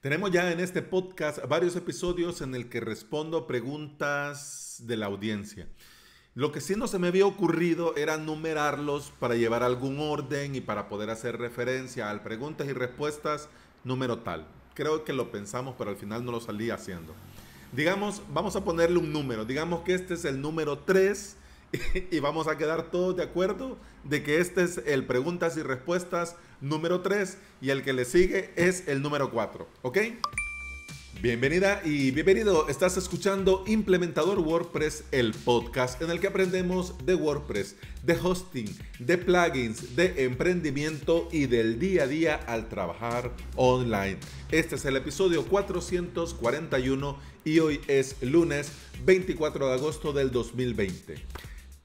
Tenemos ya en este podcast varios episodios en el que respondo preguntas de la audiencia. Lo que sí no se me había ocurrido era numerarlos para llevar algún orden y para poder hacer referencia a preguntas y respuestas número tal. Creo que lo pensamos, pero al final no lo salí haciendo. Digamos, vamos a ponerle un número. Digamos que este es el número 3 y vamos a quedar todos de acuerdo de que este es el preguntas y respuestas número 3 y el que le sigue es el número 4, ¿ok? Bienvenida y bienvenido, estás escuchando Implementador WordPress, el podcast en el que aprendemos de WordPress, de hosting, de plugins, de emprendimiento y del día a día al trabajar online. Este es el episodio 441 y hoy es lunes 24 de agosto del 2020.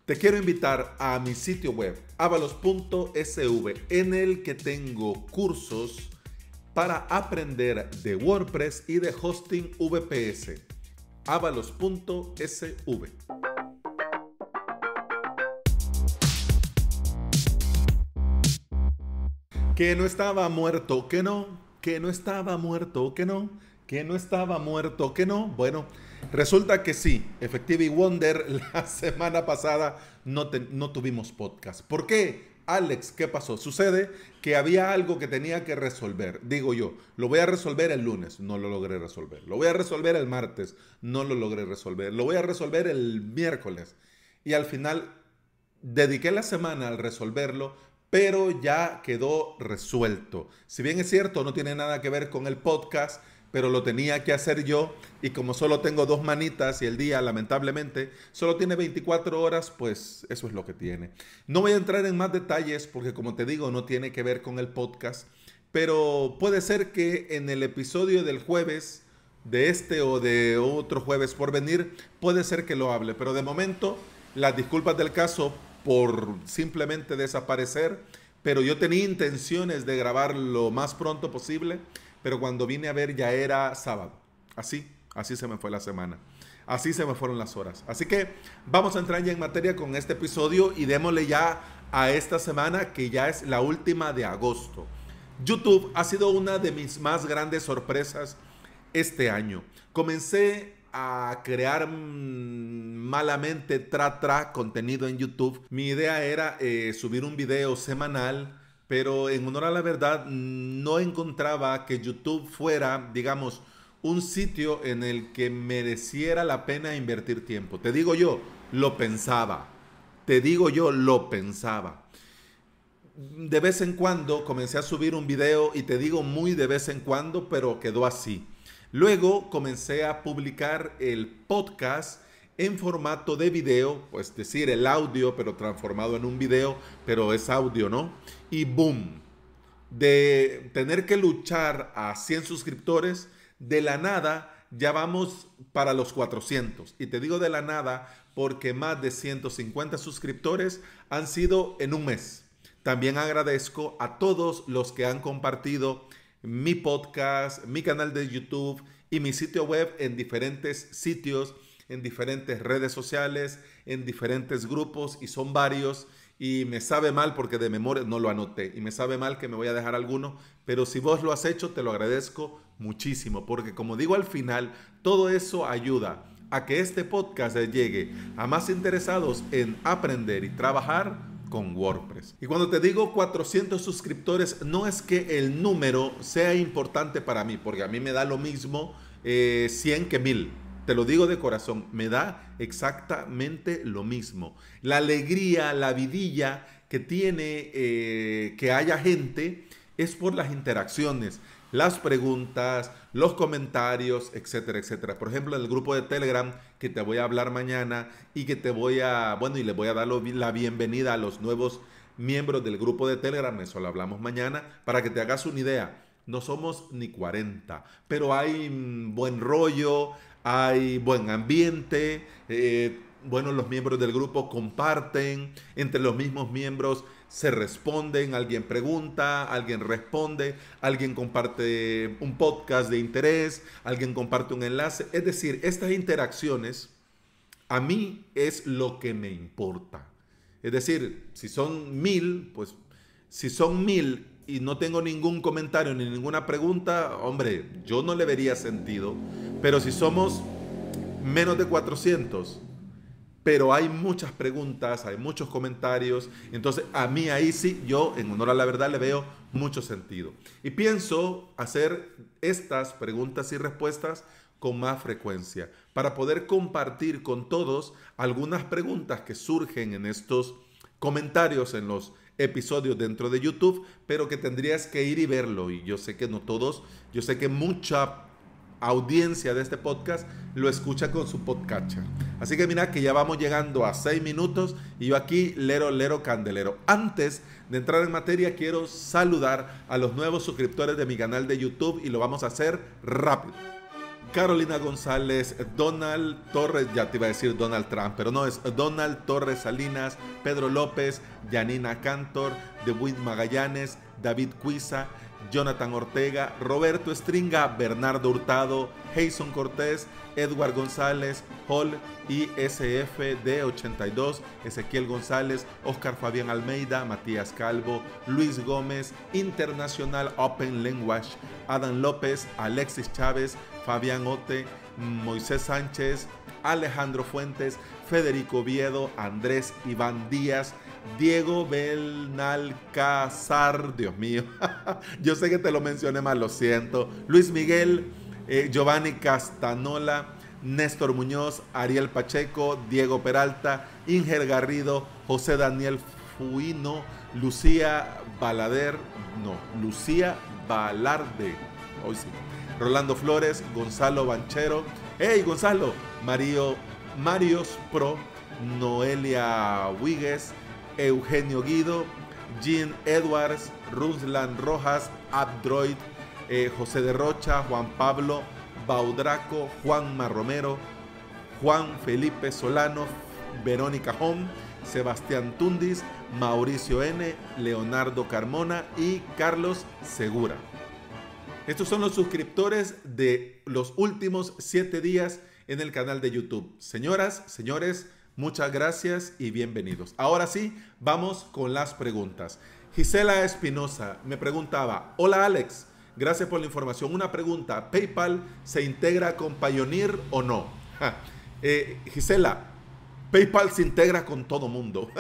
Te quiero invitar a mi sitio web avalos.sv en el que tengo cursos para aprender de WordPress y de hosting VPS. avalos.sv. Que no estaba muerto, que no, que no estaba muerto, que no, que no estaba muerto, que no. Bueno, Resulta que sí, efectivamente Wonder, la semana pasada no, no tuvimos podcast. ¿Por qué? Alex, ¿qué pasó? Sucede que había algo que tenía que resolver. Digo yo, lo voy a resolver el lunes, no lo logré resolver. Lo voy a resolver el martes, no lo logré resolver. Lo voy a resolver el miércoles. Y al final dediqué la semana al resolverlo, pero ya quedó resuelto. Si bien es cierto, no tiene nada que ver con el podcast pero lo tenía que hacer yo y como solo tengo dos manitas y el día lamentablemente solo tiene 24 horas, pues eso es lo que tiene. No voy a entrar en más detalles porque como te digo no tiene que ver con el podcast, pero puede ser que en el episodio del jueves, de este o de otro jueves por venir, puede ser que lo hable, pero de momento las disculpas del caso por simplemente desaparecer, pero yo tenía intenciones de grabar lo más pronto posible pero cuando vine a ver ya era sábado. Así, así se me fue la semana. Así se me fueron las horas. Así que vamos a entrar ya en materia con este episodio y démosle ya a esta semana que ya es la última de agosto. YouTube ha sido una de mis más grandes sorpresas este año. Comencé a crear mm, malamente tra tra contenido en YouTube. Mi idea era eh, subir un video semanal pero en honor a la verdad no encontraba que YouTube fuera, digamos, un sitio en el que mereciera la pena invertir tiempo. Te digo yo, lo pensaba. Te digo yo, lo pensaba. De vez en cuando comencé a subir un video y te digo muy de vez en cuando, pero quedó así. Luego comencé a publicar el podcast en formato de video, es pues decir, el audio, pero transformado en un video, pero es audio, ¿no? y boom, de tener que luchar a 100 suscriptores, de la nada ya vamos para los 400. Y te digo de la nada porque más de 150 suscriptores han sido en un mes. También agradezco a todos los que han compartido mi podcast, mi canal de YouTube y mi sitio web en diferentes sitios, en diferentes redes sociales, en diferentes grupos y son varios y me sabe mal porque de memoria no lo anoté y me sabe mal que me voy a dejar alguno, pero si vos lo has hecho te lo agradezco muchísimo porque como digo al final, todo eso ayuda a que este podcast llegue a más interesados en aprender y trabajar con WordPress. Y cuando te digo 400 suscriptores, no es que el número sea importante para mí, porque a mí me da lo mismo 100 eh, que 1000. Te lo digo de corazón, me da exactamente lo mismo. La alegría, la vidilla que tiene eh, que haya gente es por las interacciones, las preguntas, los comentarios, etcétera, etcétera. Por ejemplo, el grupo de Telegram que te voy a hablar mañana y que te voy a, bueno, y le voy a dar la bienvenida a los nuevos miembros del grupo de Telegram, eso lo hablamos mañana, para que te hagas una idea. No somos ni 40, pero hay mm, buen rollo, hay buen ambiente, eh, bueno, los miembros del grupo comparten, entre los mismos miembros se responden, alguien pregunta, alguien responde, alguien comparte un podcast de interés, alguien comparte un enlace. Es decir, estas interacciones a mí es lo que me importa. Es decir, si son mil, pues si son mil y no tengo ningún comentario ni ninguna pregunta, hombre, yo no le vería sentido pero si somos menos de 400, pero hay muchas preguntas, hay muchos comentarios, entonces a mí ahí sí, yo en honor a la verdad le veo mucho sentido. Y pienso hacer estas preguntas y respuestas con más frecuencia, para poder compartir con todos algunas preguntas que surgen en estos comentarios, en los episodios dentro de YouTube, pero que tendrías que ir y verlo. Y yo sé que no todos, yo sé que mucha audiencia de este podcast lo escucha con su podcatcher. Así que mira que ya vamos llegando a seis minutos y yo aquí lero, lero, candelero. Antes de entrar en materia, quiero saludar a los nuevos suscriptores de mi canal de YouTube y lo vamos a hacer rápido. Carolina González, Donald Torres, ya te iba a decir Donald Trump, pero no es Donald Torres Salinas, Pedro López, Janina Cantor, Dewitt Magallanes, David Cuiza, Jonathan Ortega, Roberto Stringa, Bernardo Hurtado, Jason Cortés, Edward González, Hall y SFD82, Ezequiel González, Oscar Fabián Almeida, Matías Calvo, Luis Gómez, Internacional Open Language, Adam López, Alexis Chávez, Fabián Ote, Moisés Sánchez, Alejandro Fuentes, Federico Viedo, Andrés Iván Díaz, Diego Cazar, Dios mío, yo sé que te lo mencioné mal, lo siento. Luis Miguel, eh, Giovanni Castanola, Néstor Muñoz, Ariel Pacheco, Diego Peralta, Inger Garrido, José Daniel Fuino, Lucía Balader, no, Lucía Balarde, hoy sí. Rolando Flores, Gonzalo Banchero, hey Gonzalo, Mario, Marios Pro, Noelia Huigues, Eugenio Guido, Jean Edwards, Ruslan Rojas, Abdroid, eh, José de Rocha, Juan Pablo Baudraco, Juan Marromero, Juan Felipe Solano, Verónica Home, Sebastián Tundis, Mauricio N, Leonardo Carmona y Carlos Segura. Estos son los suscriptores de los últimos siete días en el canal de YouTube. Señoras, señores, Muchas gracias y bienvenidos. Ahora sí, vamos con las preguntas. Gisela Espinosa me preguntaba, hola Alex, gracias por la información. Una pregunta, ¿PayPal se integra con Payoneer o no? Eh, Gisela, PayPal se integra con todo mundo.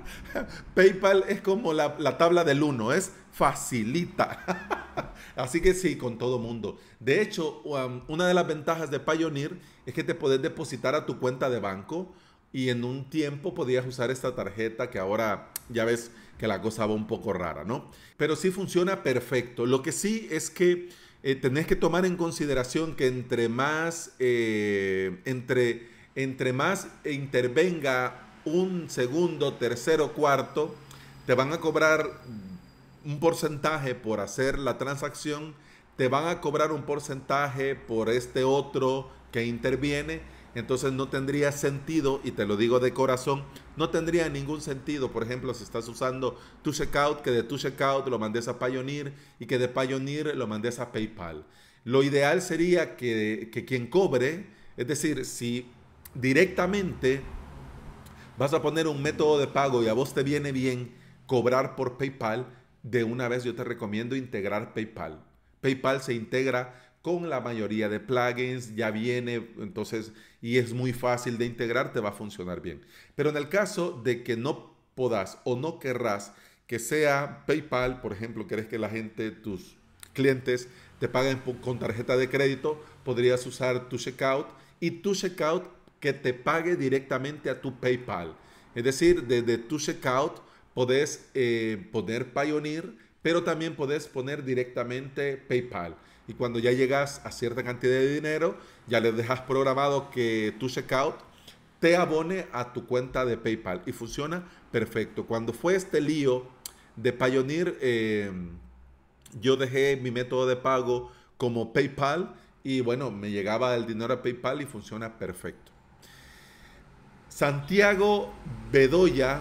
PayPal es como la, tabla del uno, es facilita. Así que sí, con todo mundo. De hecho, um, una de las ventajas de Payoneer es que te puedes depositar a tu cuenta de banco y en un tiempo podías usar esta tarjeta que ahora ya ves que la cosa va un poco rara, ¿no? Pero sí funciona perfecto. Lo que sí es que eh, tenés que tomar en consideración que entre más, eh, entre, entre más intervenga un segundo, tercero, cuarto, te van a cobrar un porcentaje por hacer la transacción, te van a cobrar un porcentaje por este otro que interviene entonces no tendría sentido, y te lo digo de corazón, no tendría ningún sentido, por ejemplo, si estás usando tu checkout, que de tu checkout lo mandes a Payoneer y que de Payoneer lo mandes a PayPal. Lo ideal sería que, que quien cobre, es decir, si directamente vas a poner un método de pago y a vos te viene bien cobrar por PayPal, de una vez yo te recomiendo integrar PayPal. PayPal se integra con la mayoría de plugins, ya viene, entonces, y es muy fácil de integrar, te va a funcionar bien. Pero en el caso de que no podas o no querrás que sea PayPal, por ejemplo, querés que la gente, tus clientes, te paguen con tarjeta de crédito, podrías usar tu checkout y tu checkout que te pague directamente a tu PayPal. Es decir, desde tu checkout podés eh, poner Pioneer, pero también podés poner directamente PayPal. Y cuando ya llegas a cierta cantidad de dinero, ya les dejas programado que tu checkout te abone a tu cuenta de PayPal. Y funciona perfecto. Cuando fue este lío de Payoneer, em, yo dejé mi método de pago como PayPal y bueno, me llegaba el dinero a PayPal y funciona perfecto. Santiago Bedoya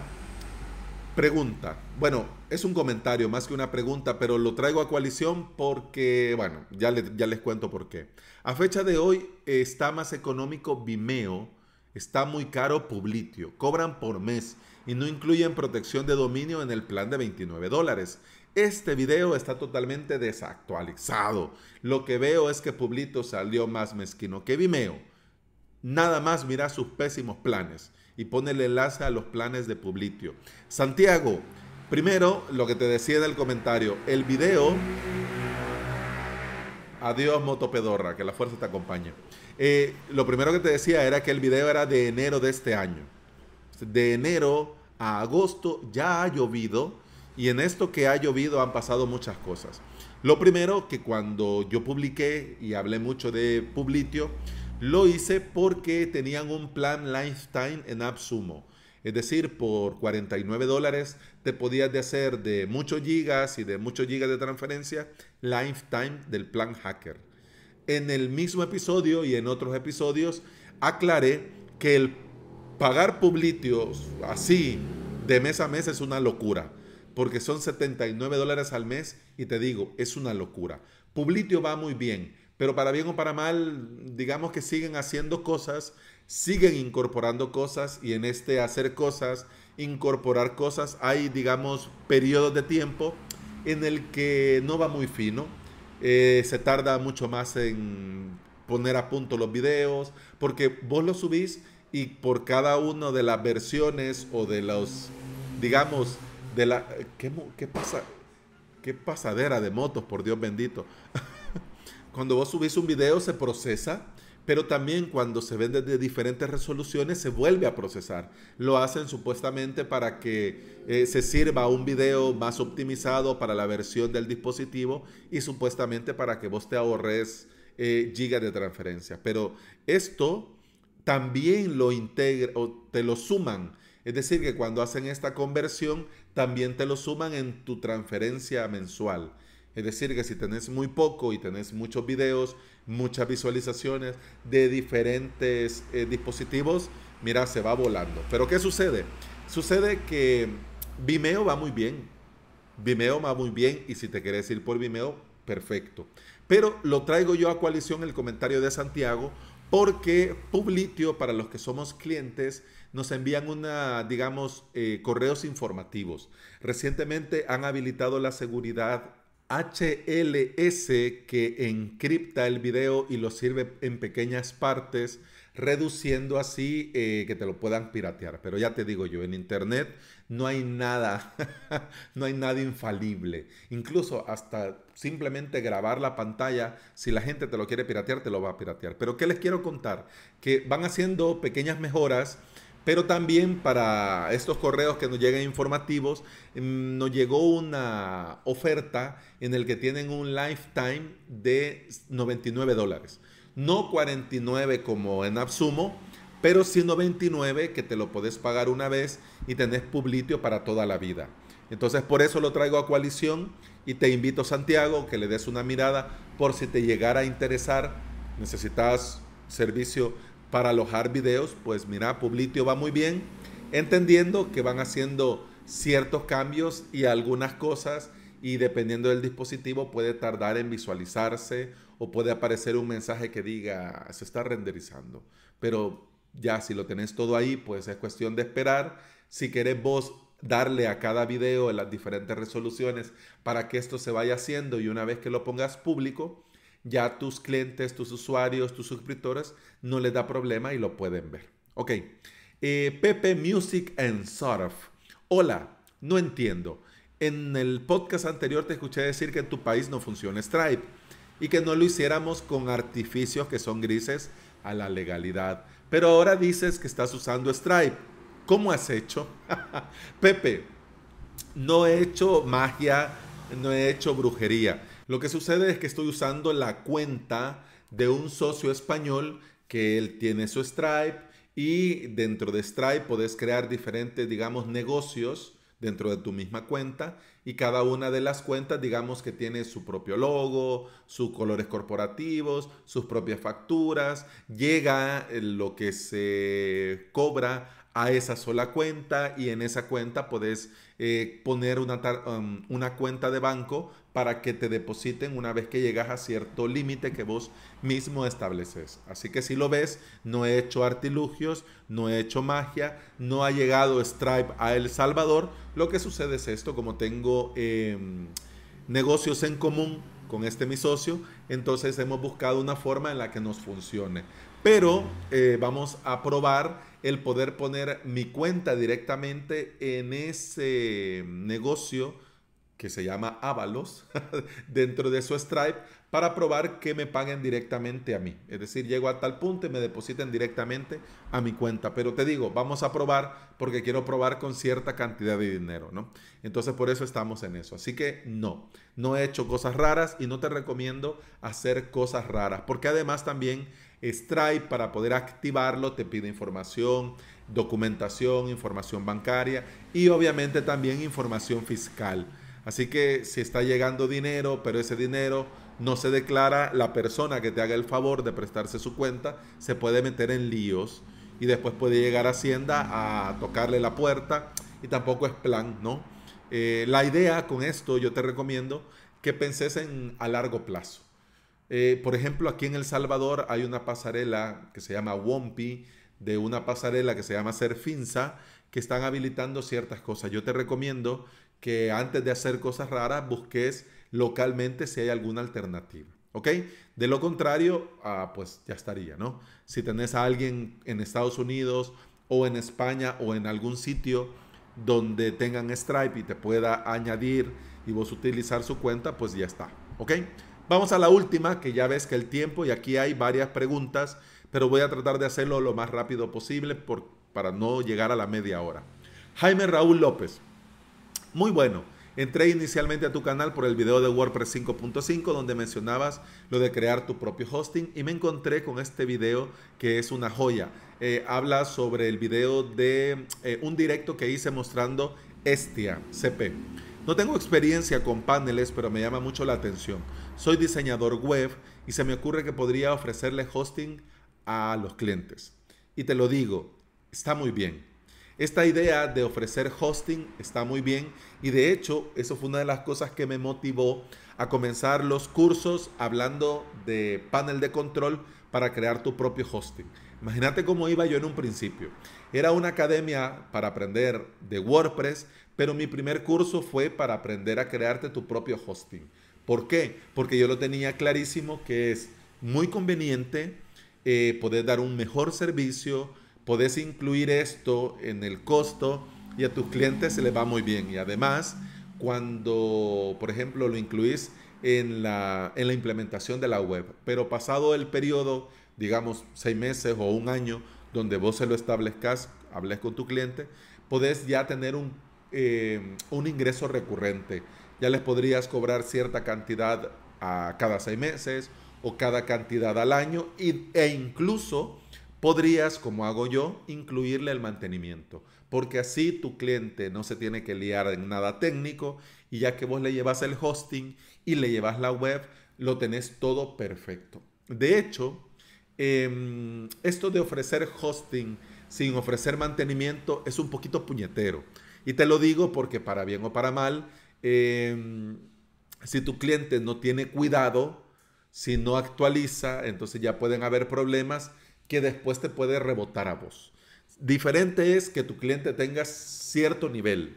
pregunta. Bueno, es un comentario más que una pregunta, pero lo traigo a coalición porque, bueno, ya, les cuento por qué. A fecha de hoy eh, está más económico Vimeo, está muy caro Publitio, cobran por mes y no incluyen protección de dominio en el plan de 29 dólares. Este video está totalmente desactualizado. Lo que veo es que Publito salió más mezquino que Vimeo. Nada más mira sus pésimos planes y pone el enlace a los planes de Publitio. Santiago, primero lo que te decía del comentario, el video... Adiós motopedorra, que la fuerza te acompañe. Eh, lo primero que te decía era que el video era de enero de este año. De enero a agosto ya ha llovido y en esto que ha llovido han pasado muchas cosas. Lo primero que cuando yo publiqué y hablé mucho de Publitio, lo hice porque tenían un plan lifetime en AppSumo. Es decir, por 49 dólares te podías de hacer de muchos gigas y de muchos gigas de transferencia lifetime del plan hacker. En el mismo episodio y en otros episodios aclaré que el pagar publicios así de mes a mes es una locura. Porque son 79 dólares al mes y te digo, es una locura. Publitio va muy bien, pero para bien o para mal, digamos que siguen haciendo cosas, siguen incorporando cosas y en este hacer cosas, incorporar cosas, hay, digamos, periodos de tiempo en el que no va muy fino, eh, se tarda mucho más en poner a punto los videos, porque vos los subís y por cada una de las versiones o de los, digamos, de la... ¿Qué, qué pasa? ¿Qué pasadera de motos, por Dios bendito? cuando vos subís un video se procesa, pero también cuando se vende de diferentes resoluciones se vuelve a procesar. Lo hacen supuestamente para que eh, se sirva un video más optimizado para la versión del dispositivo y supuestamente para que vos te ahorres eh, gigas de transferencia. Pero esto también lo integra o te lo suman. Es decir, que cuando hacen esta conversión, también te lo suman en tu transferencia mensual. Es decir, que si tenés muy poco y tenés muchos videos, muchas visualizaciones de diferentes eh, dispositivos, mira, se va volando. Pero ¿qué sucede? Sucede que Vimeo va muy bien. Vimeo va muy bien y si te querés ir por Vimeo, perfecto. Pero lo traigo yo a coalición el comentario de Santiago porque Publitio, para los que somos clientes, nos envían una, digamos, eh, correos informativos. Recientemente han habilitado la seguridad HLS que encripta el video y lo sirve en pequeñas partes, reduciendo así eh, que te lo puedan piratear. Pero ya te digo yo, en Internet no hay nada, no hay nada infalible. Incluso hasta simplemente grabar la pantalla, si la gente te lo quiere piratear, te lo va a piratear. Pero ¿qué les quiero contar? Que van haciendo pequeñas mejoras pero también para estos correos que nos llegan informativos, mm, nos llegó una oferta en el que tienen un lifetime de 99 dólares. No 49 como en Absumo, pero sí 99 que te lo podés pagar una vez y tenés publitio para toda la vida. Entonces por eso lo traigo a coalición y te invito Santiago que le des una mirada por si te llegara a interesar, necesitas servicio para alojar videos, pues mira, Publitio va muy bien, entendiendo que van haciendo ciertos cambios y algunas cosas y dependiendo del dispositivo puede tardar en visualizarse o puede aparecer un mensaje que diga se está renderizando. Pero ya si lo tenés todo ahí, pues es cuestión de esperar. Si querés vos darle a cada video las diferentes resoluciones para que esto se vaya haciendo y una vez que lo pongas público, ya tus clientes, tus usuarios, tus suscriptores no les da problema y lo pueden ver. Ok, eh, Pepe Music and Surf. Hola, no entiendo. En el podcast anterior te escuché decir que en tu país no funciona Stripe y que no lo hiciéramos con artificios que son grises a la legalidad. Pero ahora dices que estás usando Stripe. ¿Cómo has hecho? Pepe, no he hecho magia, no he hecho brujería. Lo que sucede es que estoy usando la cuenta de un socio español que él tiene su Stripe y dentro de Stripe puedes crear diferentes, digamos, negocios dentro de tu misma cuenta y cada una de las cuentas digamos que tiene su propio logo, sus colores corporativos, sus propias facturas, llega lo que se cobra a esa sola cuenta y en esa cuenta puedes eh, poner una, um, una cuenta de banco para que te depositen una vez que llegas a cierto límite que vos mismo estableces. Así que si lo ves, no he hecho artilugios, no he hecho magia, no ha llegado Stripe a El Salvador. Lo que sucede es esto, como tengo em, negocios en común con este mi socio, entonces hemos buscado una forma en la que nos funcione. Pero eh, vamos a probar el poder poner mi cuenta directamente en ese negocio que se llama Avalos dentro de su Stripe para probar que me paguen directamente a mí. Es decir, llego a tal punto y me depositen directamente a mi cuenta. Pero te digo, vamos a probar porque quiero probar con cierta cantidad de dinero, ¿no? Entonces por eso estamos en eso. Así que no, no he hecho cosas raras y no te recomiendo hacer cosas raras porque además también Stripe para poder activarlo te pide información, documentación, información bancaria y obviamente también información fiscal. Así que si está llegando dinero, pero ese dinero no se declara, la persona que te haga el favor de prestarse su cuenta se puede meter en líos y después puede llegar a Hacienda a tocarle la puerta y tampoco es plan, ¿no? Eh, la idea con esto yo te recomiendo que penses en a largo plazo. Eh, por ejemplo, aquí en El Salvador hay una pasarela que se llama Wompi, de una pasarela que se llama Serfinza, que están habilitando ciertas cosas. Yo te recomiendo que antes de hacer cosas raras busques localmente si hay alguna alternativa. ¿Ok? De lo contrario, ah, pues ya estaría, ¿no? Si tenés a alguien en Estados Unidos o en España o en algún sitio donde tengan Stripe y te pueda añadir y vos utilizar su cuenta, pues ya está. ¿Ok? Vamos a la última, que ya ves que el tiempo y aquí hay varias preguntas, pero voy a tratar de hacerlo lo más rápido posible por, para no llegar a la media hora. Jaime Raúl López muy bueno. Entré inicialmente a tu canal por el video de WordPress 5.5 donde mencionabas lo de crear tu propio hosting y me encontré con este video que es una joya. Eh, habla sobre el video de eh, un directo que hice mostrando Estia CP. No tengo experiencia con paneles, pero me llama mucho la atención. Soy diseñador web y se me ocurre que podría ofrecerle hosting a los clientes. Y te lo digo, está muy bien. Esta idea de ofrecer hosting está muy bien y de hecho eso fue una de las cosas que me motivó a comenzar los cursos hablando de panel de control para crear tu propio hosting. Imagínate cómo iba yo en un principio. Era una academia para aprender de WordPress, pero mi primer curso fue para aprender a crearte tu propio hosting. ¿Por qué? Porque yo lo tenía clarísimo que es muy conveniente eh, poder dar un mejor servicio, podés incluir esto en el costo y a tus clientes se les va muy bien. Y además, cuando, por ejemplo, lo incluís en la, implementación de la web, pero pasado el periodo, digamos, seis meses o un año, donde vos se lo establezcas, hables con tu cliente, podés ya tener un, eh, ingreso recurrente. Ya les podrías cobrar cierta cantidad a cada seis meses o cada cantidad al año e incluso Podrías, como hago yo, incluirle el mantenimiento, porque así tu cliente no se tiene que liar en nada técnico y ya que vos le llevas el hosting y le llevas la web, lo tenés todo perfecto. De hecho, em, esto de ofrecer hosting sin ofrecer mantenimiento es un poquito puñetero. Y te lo digo porque para bien o para mal, em, si tu cliente no tiene cuidado, si no actualiza, entonces ya pueden haber problemas que después te puede rebotar a vos. Diferente es que tu cliente tenga cierto nivel.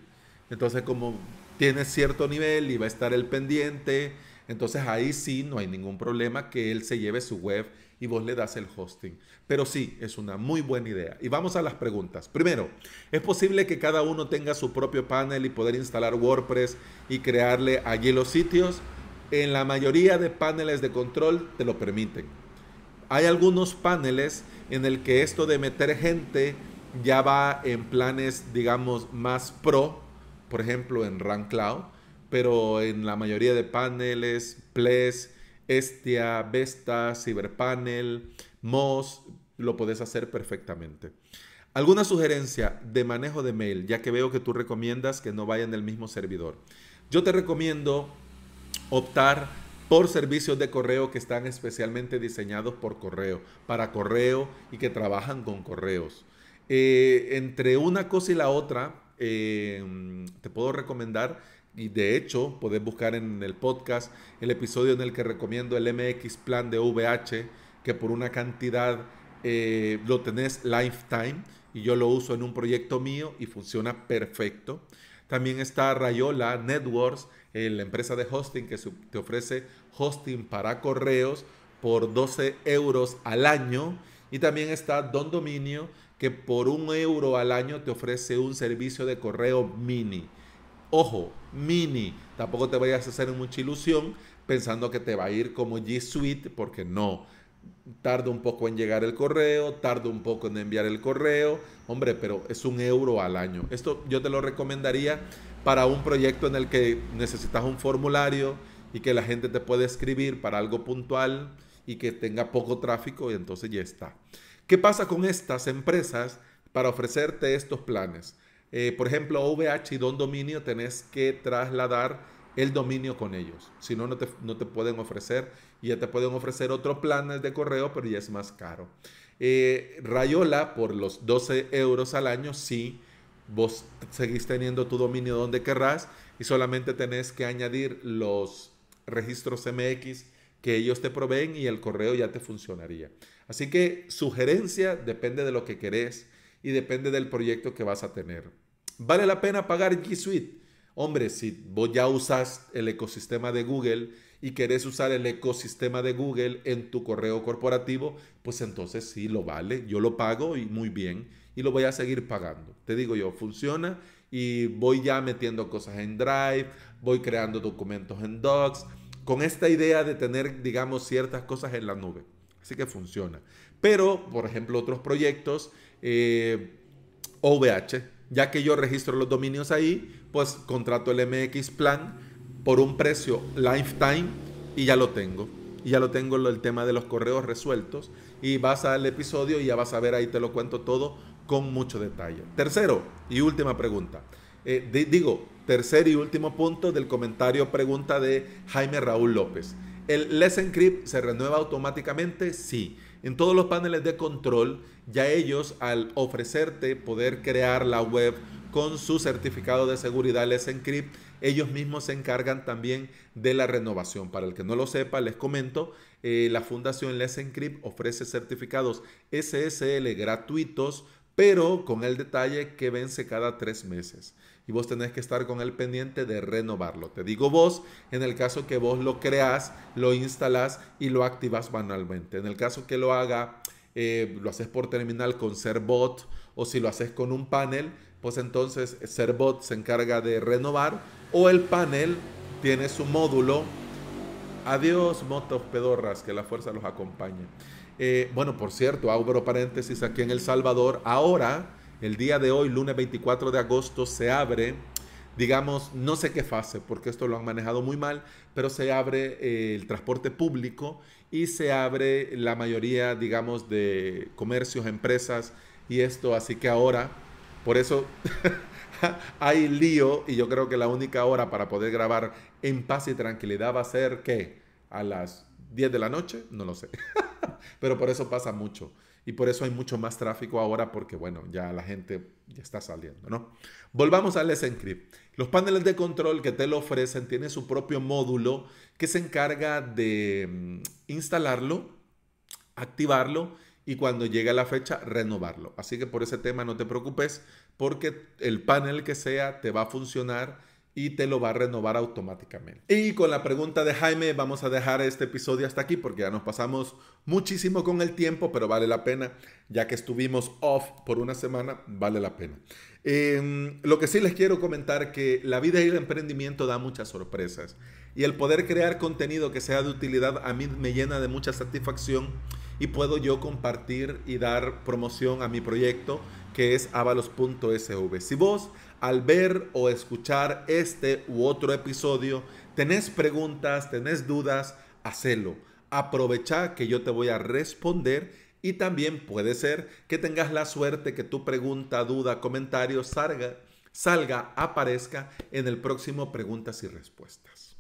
Entonces, como tiene cierto nivel y va a estar el pendiente, entonces ahí sí no hay ningún problema que él se lleve su web y vos le das el hosting. Pero sí, es una muy buena idea. Y vamos a las preguntas. Primero, ¿es posible que cada uno tenga su propio panel y poder instalar WordPress y crearle allí los sitios? En la mayoría de paneles de control te lo permiten. Hay algunos paneles en el que esto de meter gente ya va en planes, digamos, más pro, por ejemplo, en Cloud, pero en la mayoría de paneles, Ples, Estia, Vesta, Cyberpanel, Moz, lo podés hacer perfectamente. ¿Alguna sugerencia de manejo de mail? Ya que veo que tú recomiendas que no vayan del mismo servidor. Yo te recomiendo optar por servicios de correo que están especialmente diseñados por correo, para correo y que trabajan con correos. Eh, entre una cosa y la otra, eh, te puedo recomendar, y de hecho podés buscar en el podcast el episodio en el que recomiendo el MX Plan de VH, que por una cantidad eh, lo tenés lifetime y yo lo uso en un proyecto mío y funciona perfecto. También está Rayola Networks, la empresa de hosting que te ofrece hosting para correos por 12 euros al año. Y también está Don Dominio, que por un euro al año te ofrece un servicio de correo mini. Ojo, mini. Tampoco te vayas a hacer mucha ilusión pensando que te va a ir como G Suite, porque no. Tarda un poco en llegar el correo, tarda un poco en enviar el correo. Hombre, pero es un euro al año. Esto yo te lo recomendaría para un proyecto en el que necesitas un formulario, y que la gente te puede escribir para algo puntual y que tenga poco tráfico y entonces ya está. ¿Qué pasa con estas empresas para ofrecerte estos planes? Eh, por ejemplo, OVH y Don Dominio tenés que trasladar el dominio con ellos. Si no, no te, pueden ofrecer. Y ya te pueden ofrecer otros planes de correo, pero ya es más caro. Eh, Rayola, por los 12 euros al año, sí, vos seguís teniendo tu dominio donde querrás y solamente tenés que añadir los registros MX que ellos te proveen y el correo ya te funcionaría. Así que sugerencia depende de lo que querés y depende del proyecto que vas a tener. ¿Vale la pena pagar G Suite? Hombre, si vos ya usas el ecosistema de Google y querés usar el ecosistema de Google en tu correo corporativo, pues entonces sí lo vale. Yo lo pago y muy bien y lo voy a seguir pagando. Te digo yo, funciona y voy ya metiendo cosas en Drive, voy creando documentos en Docs con esta idea de tener, digamos, ciertas cosas en la nube. Así que funciona. Pero, por ejemplo, otros proyectos, eh, OVH, ya que yo registro los dominios ahí, pues contrato el MX Plan por un precio lifetime y ya lo tengo. Y ya lo tengo el tema de los correos resueltos. Y vas al episodio y ya vas a ver, ahí te lo cuento todo con mucho detalle. Tercero y última pregunta. Eh, digo, tercer y último punto del comentario pregunta de Jaime Raúl López. ¿El Less Encrypt se renueva automáticamente? Sí. En todos los paneles de control, ya ellos al ofrecerte poder crear la web con su certificado de seguridad Less Encrypt, ellos mismos se encargan también de la renovación. Para el que no lo sepa, les comento, eh, la Fundación Less Encrypt ofrece certificados SSL gratuitos, pero con el detalle que vence cada tres meses y vos tenés que estar con el pendiente de renovarlo. Te digo vos, en el caso que vos lo creas, lo instalas y lo activas manualmente. En el caso que lo haga, eh, lo haces por terminal con Serbot o si lo haces con un panel, pues entonces Serbot se encarga de renovar o el panel tiene su módulo. Adiós, motos pedorras, que la fuerza los acompañe. Eh, bueno, por cierto, abro paréntesis aquí en El Salvador. Ahora el día de hoy, lunes 24 de agosto, se abre, digamos, no sé qué fase, porque esto lo han manejado muy mal, pero se abre eh, el transporte público y se abre la mayoría, digamos, de comercios, empresas y esto. Así que ahora, por eso... hay lío y yo creo que la única hora para poder grabar en paz y tranquilidad va a ser que a las 10 de la noche, no lo sé. Pero por eso pasa mucho y por eso hay mucho más tráfico ahora porque, bueno, ya la gente ya está saliendo, ¿no? Volvamos al Encrypt. Los paneles de control que te lo ofrecen tienen su propio módulo que se encarga de mm, instalarlo, activarlo y cuando llegue la fecha renovarlo. Así que por ese tema no te preocupes porque el panel que sea te va a funcionar y te lo va a renovar automáticamente. Y con la pregunta de Jaime vamos a dejar este episodio hasta aquí porque ya nos pasamos muchísimo con el tiempo, pero vale la pena, ya que estuvimos off por una semana, vale la pena. Em, lo que sí les quiero comentar que la vida y el emprendimiento da muchas sorpresas y el poder crear contenido que sea de utilidad a mí me llena de mucha satisfacción y puedo yo compartir y dar promoción a mi proyecto que es avalos.sv. Si vos al ver o escuchar este u otro episodio tenés preguntas, tenés dudas, hacelo. Aprovecha que yo te voy a responder y también puede ser que tengas la suerte que tu pregunta, duda, comentario salga, salga aparezca en el próximo Preguntas y Respuestas.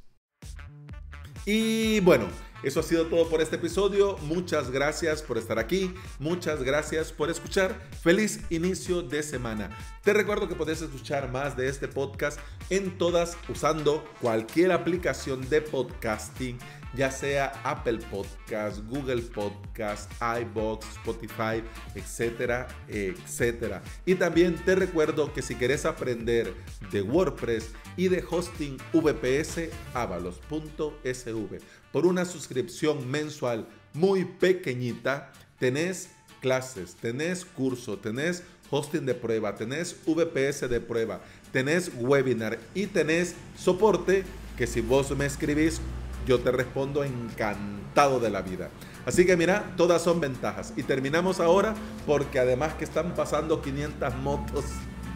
Y bueno, eso ha sido todo por este episodio. Muchas gracias por estar aquí. Muchas gracias por escuchar. Feliz inicio de semana. Te recuerdo que puedes escuchar más de este podcast en todas usando cualquier aplicación de podcasting ya sea Apple Podcast, Google Podcast, iBox, Spotify, etcétera, etcétera. Y también te recuerdo que si quieres aprender de WordPress y de hosting VPS, avalos.sv. Por una suscripción mensual muy pequeñita, tenés clases, tenés curso, tenés hosting de prueba, tenés VPS de prueba, tenés webinar y tenés soporte que si vos me escribís yo te respondo encantado de la vida. Así que mira, todas son ventajas. Y terminamos ahora porque además que están pasando 500 motos,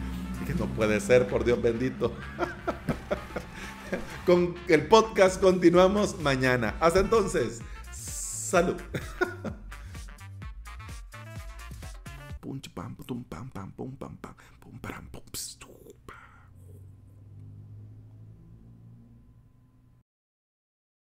que no puede ser, por Dios bendito. Con el podcast continuamos mañana. Hasta entonces, salud. pam, pam pam pam